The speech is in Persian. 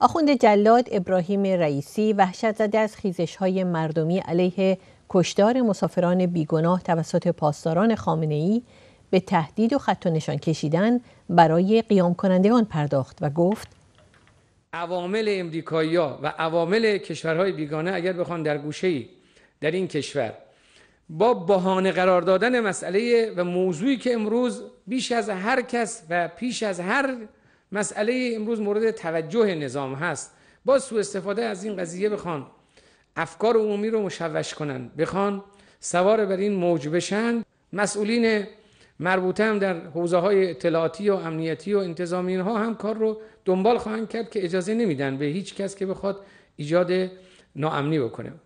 آخوند جلاد ابراهیم رئیسی وحشت زده از خیزش های مردمی علیه کشدار مسافران بیگناه توسط پاسداران خامنه ای به تهدید و خط و نشان کشیدن برای قیام کنندگان پرداخت و گفت عوامل امریکایی ها و عوامل کشورهای بیگانه اگر بخوان در گوشه ای در این کشور با بهانه قرار دادن مسئله و موضوعی که امروز بیش از هر کس و پیش از هر مسئله امروز مورد توجه نظام هست با سوء استفاده از این قضیه بخوان افکار عمومی رو مشوش کنن بخوان سوار بر این موج بشن مسئولین مربوطه هم در حوزه های اطلاعاتی و امنیتی و انتظامی ها هم کار رو دنبال خواهند کرد که اجازه نمیدن به هیچ کس که بخواد ایجاد ناامنی بکنه